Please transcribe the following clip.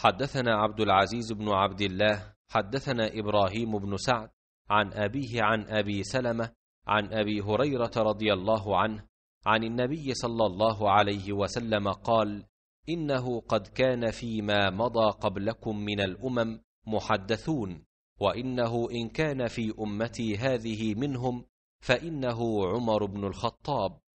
حدثنا عبد العزيز بن عبد الله حدثنا إبراهيم بن سعد عن أبيه عن أبي سلمة عن أبي هريرة رضي الله عنه عن النبي صلى الله عليه وسلم قال إنه قد كان فيما مضى قبلكم من الأمم محدثون وإنه إن كان في أمتي هذه منهم فإنه عمر بن الخطاب